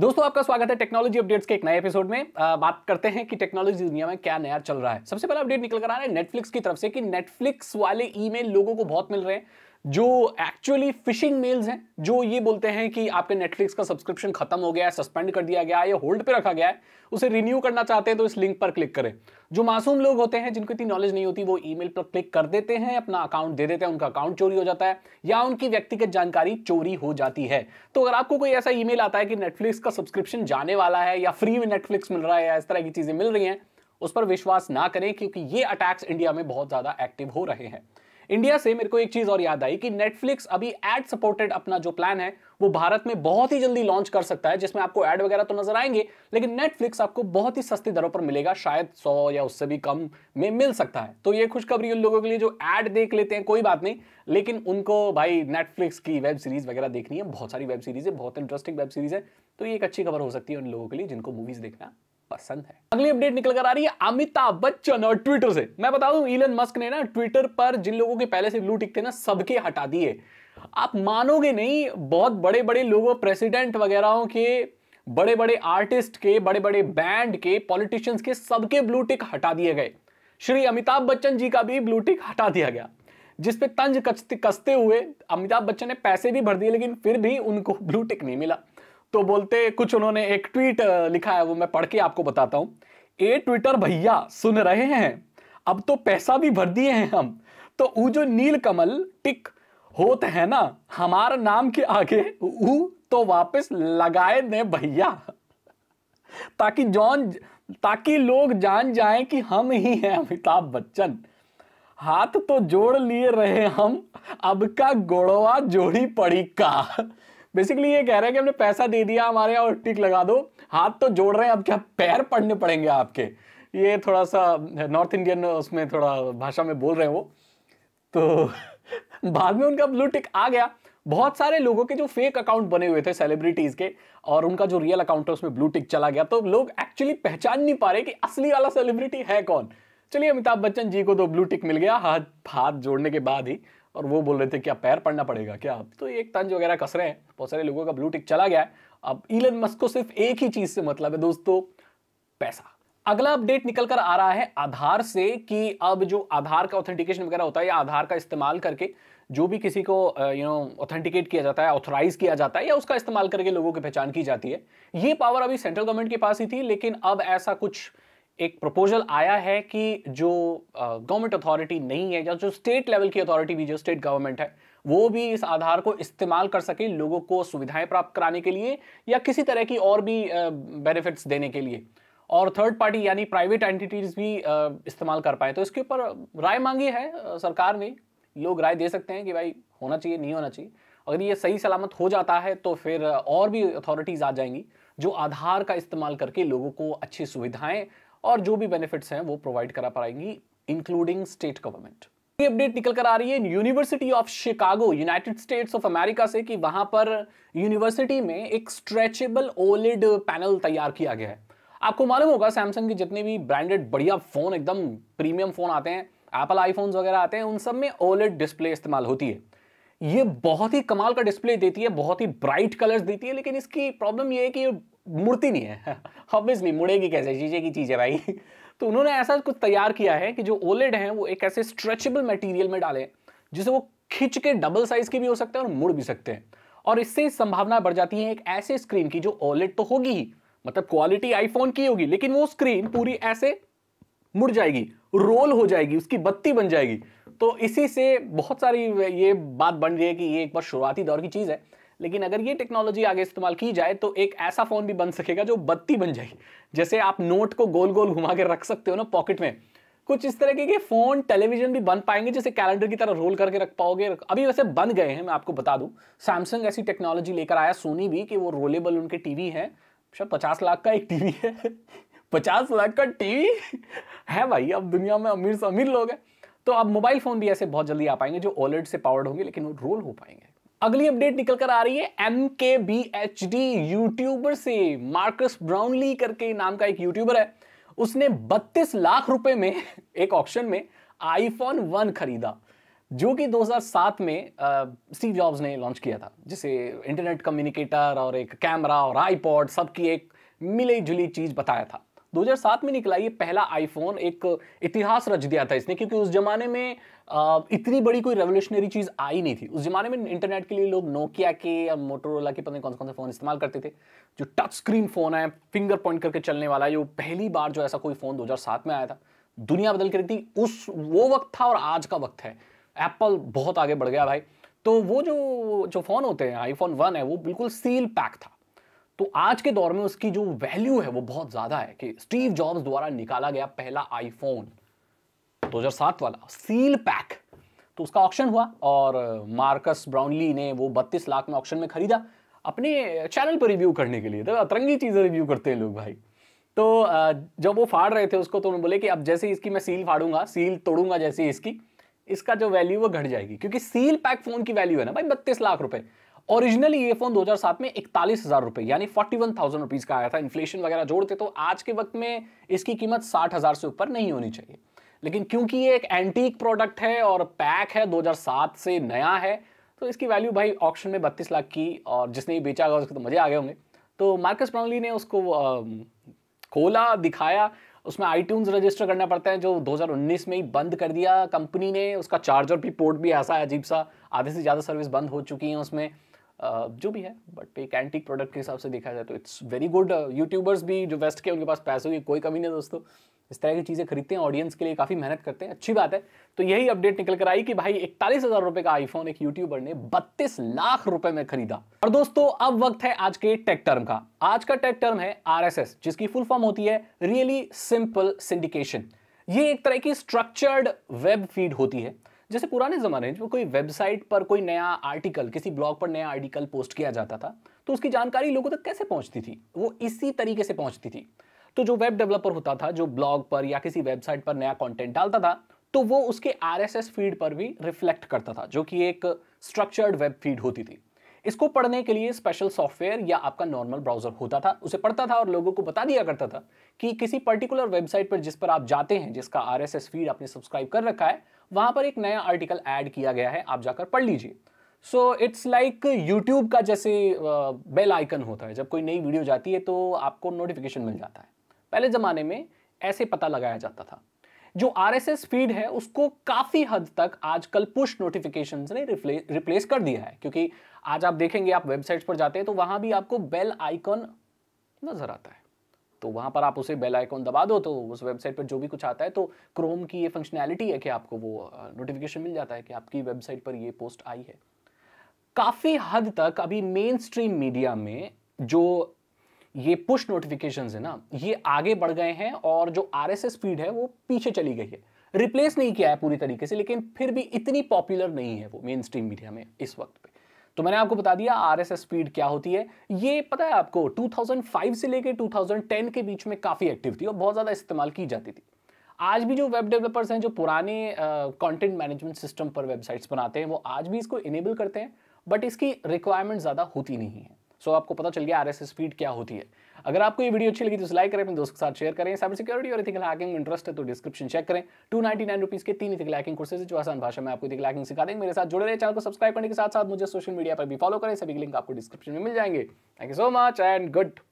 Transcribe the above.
दोस्तों आपका स्वागत है टेक्नोलॉजी अपडेट्स के एक नए एपिसोड में आ, बात करते हैं कि टेक्नोलॉजी दुनिया में क्या नया चल रहा है सबसे पहला अपडेट निकल कर आ रहा है नेटफ्लिक्स की तरफ से कि नेटफ्लिक्स वाले ईमेल लोगों को बहुत मिल रहे हैं जो एक्चुअली फिशिंग मेल्स हैं जो ये बोलते हैं कि आपके नेटफ्लिक्स का सब्सक्रिप्शन खत्म हो गया है सस्पेंड कर दिया गया है या होल्ड पे रखा गया है उसे रिन्यू करना चाहते हैं तो इस लिंक पर क्लिक करें जो मासूम लोग होते हैं जिनको इतनी नॉलेज नहीं होती वो ईमेल पर क्लिक कर देते हैं अपना अकाउंट दे देते हैं उनका अकाउंट चोरी हो जाता है या उनकी व्यक्तिगत जानकारी चोरी हो जाती है तो अगर आपको कोई ऐसा ई आता है कि नेटफ्लिक्स का सब्सक्रिप्शन जाने वाला है या फ्री में नेटफ्लिक्स मिल रहा है या इस तरह की चीजें मिल रही हैं उस पर विश्वास ना करें क्योंकि ये अटैक्स इंडिया में बहुत ज्यादा एक्टिव हो रहे हैं इंडिया से मेरे को एक चीज और याद आई कि नेटफ्लिक्स अभी एड सपोर्टेड अपना जो प्लान है वो भारत में बहुत ही जल्दी लॉन्च कर सकता है जिसमें आपको एड वगैरह तो नजर आएंगे लेकिन नेटफ्लिक्स आपको बहुत ही सस्ती दरों पर मिलेगा शायद सौ या उससे भी कम में मिल सकता है तो ये खुशखबरी उन लोगों के लिए जो एड देख लेते हैं कोई बात नहीं लेकिन उनको भाई नेटफ्लिक्स की वेब सीरीज वगैरह देखनी है बहुत सारी वेब सीरीज है बहुत इंटरेस्टिंग वेब सीरीज है तो ये एक अच्छी खबर हो सकती है उन लोगों के लिए जिनको मूवीज देखना पसंद है अगली अपडेट निकल कर आ रही है अमिताभ बच्चन और ट्विटर से मैं बता दूं इलन मस्क ने ना ट्विटर पर जिन लोगों के पहले से ब्लू टिक थे ना सबके हटा दिए आप मानोगे नहीं बहुत बड़े बड़े लोगों प्रेसिडेंट वगैरह के बड़े बड़े आर्टिस्ट के बड़े बड़े बैंड के पॉलिटिशियंस के सबके ब्लू टिक हटा दिए गए श्री अमिताभ बच्चन जी का भी ब्लू टिक हटा दिया गया जिस पे तंज कसते हुए अमिताभ बच्चन ने पैसे भी भर दिए लेकिन फिर भी उनको ब्लू टिक नहीं मिला तो बोलते कुछ उन्होंने एक ट्वीट लिखा है वो मैं पढ़ के आपको बताता हूं ए ट्विटर भैया सुन रहे हैं अब तो पैसा भी भर दिए हैं हम तो ऊ जो नील कमल टिक होते है ना हमारे नाम के आगे ऊ तो वापस लगाए दे भैया ताकि जॉन ताकि लोग जान जाएं कि हम ही हैं अमिताभ बच्चन हाथ तो जोड़ लिए रहे हम अब का गोड़वा जोड़ी पड़ी का बेसिकली ये कह रहा है कि हमने पैसा दे दिया हमारे यहाँ और टिक लगा दो हाथ तो जोड़ रहे हैं अब क्या पैर पड़ने पड़ेंगे आपके ये थोड़ा सा नॉर्थ इंडियन उसमें थोड़ा भाषा में बोल रहे हैं वो तो बाद में उनका ब्लू टिक आ गया बहुत सारे लोगों के जो फेक अकाउंट बने हुए थे सेलिब्रिटीज के और उनका जो रियल अकाउंट है उसमें ब्लू टिक चला गया तो लोग एक्चुअली पहचान नहीं पा रहे कि असली वाला सेलिब्रिटी है कौन चलिए अमिताभ बच्चन जी को तो ब्लू टिक मिल गया हाथ हाथ जोड़ने के बाद ही और वो बोल रहे थे क्या पैर पड़ना पड़ेगा क्या तो एक तंज वगैरह कस रहे हैं बहुत सारे लोगों का ब्लू टिक चला गया है अब इलन मस्क को सिर्फ एक ही चीज से मतलब है दोस्तों पैसा अगला अपडेट निकल कर आ रहा है आधार से कि अब जो आधार का ऑथेंटिकेशन वगैरह होता है या आधार का इस्तेमाल करके जो भी किसी को यू नो ऑथेंटिकेट किया जाता है ऑथोराइज किया जाता है या उसका इस्तेमाल करके लोगों की पहचान की जाती है ये पावर अभी सेंट्रल गवर्नमेंट के पास ही थी लेकिन अब ऐसा कुछ एक प्रपोजल आया है कि जो गवर्नमेंट अथॉरिटी नहीं है या जो स्टेट लेवल की अथॉरिटी भी जो स्टेट गवर्नमेंट है वो भी इस आधार को इस्तेमाल कर सके लोगों को सुविधाएं प्राप्त कराने के लिए या किसी तरह की और भी बेनिफिट्स देने के लिए और थर्ड पार्टी यानी प्राइवेट एंटिटीज भी इस्तेमाल कर पाए तो इसके ऊपर राय मांगी है सरकार ने लोग राय दे सकते हैं कि भाई होना चाहिए नहीं होना चाहिए अगर ये सही सलामत हो जाता है तो फिर और भी अथॉरिटीज़ आ जाएंगी जो आधार का इस्तेमाल करके लोगों को अच्छी सुविधाएं और जो भी बेनिफिट्स हैं वो प्रोवाइड करा पाएंगी इंक्लूडिंग स्टेट गवर्नमेंट ये अपडेट निकल कर आ रही है university of Chicago United States of America से कि वहां पर यूनिवर्सिटी में एक स्ट्रेचेबल ओलिड पैनल तैयार किया गया है आपको मालूम होगा सैमसंग के जितने भी ब्रांडेड बढ़िया फोन एकदम प्रीमियम फोन आते हैं एप्पल आईफोन्स वगैरह आते हैं उन सब में ओलिड डिस्प्ले इस्तेमाल होती है ये बहुत ही कमाल का डिस्प्ले देती है बहुत ही ब्राइट कलर्स देती है लेकिन इसकी प्रॉब्लम ये है कि मूर्ति नहीं है ऑब्वियसली मुड़ेगी कैसे शीशे की चीज़ है भाई तो उन्होंने ऐसा कुछ तैयार किया है कि जो ओलेड है वो एक ऐसे स्ट्रेचेबल मटेरियल में डालें जिसे वो खिंच के डबल साइज के भी हो सकते हैं और मुड़ भी सकते हैं और इससे संभावना बढ़ जाती है एक ऐसे स्क्रीन की जो ओलेड तो होगी ही मतलब क्वालिटी आईफोन की होगी लेकिन वो स्क्रीन पूरी ऐसे मुड़ जाएगी रोल हो जाएगी उसकी बत्ती बन जाएगी तो इसी से बहुत सारी ये बात बन रही है कि ये एक बार शुरुआती दौर की चीज़ है लेकिन अगर ये टेक्नोलॉजी आगे इस्तेमाल की जाए तो एक ऐसा फ़ोन भी बन सकेगा जो बत्ती बन जाएगी जैसे आप नोट को गोल गोल घुमा के रख सकते हो ना पॉकेट में कुछ इस तरह के फ़ोन टेलीविजन भी बन पाएंगे जैसे कैलेंडर की तरह रोल करके रख पाओगे अभी वैसे बन गए हैं मैं आपको बता दूं सैमसंग ऐसी टेक्नोलॉजी लेकर आया सोनी भी कि वो रोलेबल उनके टीवी है शायद पचास लाख का एक टीवी है पचास लाख का टीवी है भाई अब दुनिया में अमीर से अमीर लोग हैं तो अब मोबाइल फ़ोन भी ऐसे बहुत जल्दी आ पाएंगे जो ओलेट से पावर्ड होंगे लेकिन वो रोल हो पाएंगे अगली अपडेट निकल कर आ रही है M K B H D YouTuber से मार्कस ब्राउनली करके नाम का एक यूट्यूबर है उसने 32 लाख रुपए में एक ऑप्शन में आईफोन वन खरीदा जो कि 2007 में स्टीव जॉब्स ने लॉन्च किया था जिसे इंटरनेट कम्युनिकेटर और एक कैमरा और आईपॉड सबकी एक मिली जुली चीज बताया था 2007 में निकला ये पहला आईफोन एक इतिहास रच दिया था इसने क्योंकि उस जमाने में इतनी बड़ी कोई रेवोल्यूशनरी चीज़ आई नहीं थी उस जमाने में इंटरनेट के लिए लोग नोकिया के या मोटोरोला के पता नहीं कौन से कौन से फ़ोन इस्तेमाल करते थे जो टच स्क्रीन फ़ोन है फिंगर पॉइंट करके चलने वाला जो पहली बार जो ऐसा कोई फ़ोन 2007 में आया था दुनिया बदल कर थी उस वो वक्त था और आज का वक्त है एप्पल बहुत आगे बढ़ गया भाई तो वो जो जो फ़ोन होते हैं आईफोन वन है वो बिल्कुल सील पैक था तो आज के दौर में उसकी जो वैल्यू है वो बहुत ज़्यादा है कि स्टीव जॉब्स द्वारा निकाला गया पहला आईफोन 2007 वाला सील पैक तो उसका ऑक्शन हुआ और मार्कस ब्राउनली ने वो 32 लाख में ऑक्शन में खरीदा अपने चैनल पर रिव्यू करने के लिए तो अतरंगी चीज़ें रिव्यू करते हैं लोग भाई तो जब वो फाड़ रहे थे उसको तो उन्होंने बोले कि अब जैसे इसकी मैं सील फाड़ूंगा सील तोड़ूंगा जैसे इसकी इसका जो वैल्यू वो घट जाएगी क्योंकि सील पैक फ़ोन की वैल्यू है ना भाई बत्तीस लाख रुपए ओरिजिनली ये फोन 2007 में इकतालीस हजार रुपए यानी फोर्टी वन थाउजेंड रुपीज का आया था इन्फ्लेशन वगैरह जोड़ते तो आज के वक्त में इसकी कीमत साठ हजार से ऊपर नहीं होनी चाहिए लेकिन क्योंकि ये एक एंटीक प्रोडक्ट है और पैक है 2007 से नया है तो इसकी वैल्यू भाई ऑप्शन में बत्तीस लाख की और जिसने ये बेचा होगा उसके तो मजे आ गए होंगे तो मार्कस ब्राउनली ने उसको खोला दिखाया उसमें आई रजिस्टर करना पड़ता है जो 2019 में ही बंद कर दिया कंपनी ने उसका चार्जर भी पोर्ट भी ऐसा अजीब सा आधे से ज़्यादा सर्विस बंद हो चुकी हैं उसमें जो भी है बट एक एंटिक प्रोडक्ट के हिसाब से देखा जाए तो इट्स वेरी गुड यूट्यूबर्स भी जो वेस्ट के उनके पास पैसों की कोई कमी नहीं दोस्तों इस तरह की चीज़ें खरीदते हैं ऑडियंस के लिए काफ़ी मेहनत करते हैं अच्छी बात है तो यही अपडेट निकल कर आई कि भाई इकतालीस हज़ार रुपये का आईफोन एक यूट्यूबर ने बत्तीस लाख रुपए में खरीदा और दोस्तों अब वक्त है आज के टेक टर्म का आज का टेक टर्म है आरएसएस जिसकी फुल फॉर्म होती है रियली सिंपल सिंडिकेशन ये एक तरह की स्ट्रक्चर्ड वेब फीड होती है जैसे पुराने ज़माने में कोई वेबसाइट पर कोई नया आर्टिकल किसी ब्लॉग पर नया आर्टिकल पोस्ट किया जाता था तो उसकी जानकारी लोगों तक कैसे पहुंचती थी वो इसी तरीके से पहुंचती थी तो जो वेब डेवलपर होता था जो ब्लॉग पर या किसी वेबसाइट पर नया कंटेंट डालता था तो वो उसके आर फीड पर भी रिफ्लेक्ट करता था जो कि एक स्ट्रक्चर्ड वेब फीड होती थी इसको पढ़ने के लिए स्पेशल सॉफ्टवेयर या आपका नॉर्मल ब्राउजर होता था उसे पढ़ता था और लोगों को बता दिया करता था कि किसी पर्टिकुलर वेबसाइट पर जिस पर आप जाते हैं जिसका आरएसएस फीड आपने सब्सक्राइब कर रखा है वहां पर एक नया आर्टिकल ऐड किया गया है आप जाकर पढ़ लीजिए सो इट्स लाइक यूट्यूब का जैसे बेल आइकन होता है जब कोई नई वीडियो जाती है तो आपको नोटिफिकेशन मिल जाता है पहले ज़माने में ऐसे पता लगाया जाता था जो आर फीड है उसको काफ़ी हद तक आजकल पुश नोटिफिकेशन ने रिप्लेस कर दिया है क्योंकि आज आप देखेंगे आप वेबसाइट्स पर जाते हैं तो वहाँ भी आपको बेल आइकन नज़र आता है तो वहां पर आप उसे बेल आइकॉन दबा दो तो उस वेबसाइट पर जो भी कुछ आता है तो क्रोम की ये फंक्शनैलिटी है कि आपको वो नोटिफिकेशन मिल जाता है कि आपकी वेबसाइट पर ये पोस्ट आई है काफ़ी हद तक अभी मेन स्ट्रीम मीडिया में जो ये पुश नोटिफिकेशन है ना ये आगे बढ़ गए हैं और जो आर एस फीड है वो पीछे चली गई है रिप्लेस नहीं किया है पूरी तरीके से लेकिन फिर भी इतनी पॉपुलर नहीं है वो मेन स्ट्रीम मीडिया में इस वक्त पे तो मैंने आपको बता दिया एस स्पीड क्या होती है ये पता है आपको 2005 से लेकर 2010 के बीच में काफ़ी एक्टिव थी और बहुत ज़्यादा इस्तेमाल की जाती थी आज भी जो वेब डेवलपर्स हैं जो पुराने कंटेंट मैनेजमेंट सिस्टम पर वेबसाइट्स बनाते हैं वो आज भी इसको इनेबल करते हैं बट इसकी रिक्वायरमेंट ज़्यादा होती नहीं है सो so, आपको पता चल गया आर एस क्या होती है अगर आपको ये वीडियो अच्छी लगी तो लाइक करें अपने दोस्तों के साथ शेयर करें साइबर सिक्योरिटी और इथिकल हैकिंग इंटरेस्ट है तो डिस्क्रिप्शन चेक करें टू नाइन नाइन रुपीज के तीन इथिकल हैकिंग कोर्सेज जो आसान भाषा में आपको इथिकल हैकिंग सिखा देंगे मेरे साथ जुड़े रहे चैनल को सब्सक्राइब करने के साथ साथ मुझे सोशल मीडिया पर भी फॉलो करें सभी लिंक आपको डिस्क्रिप्शन में मिल जाएंगे thank you so much and good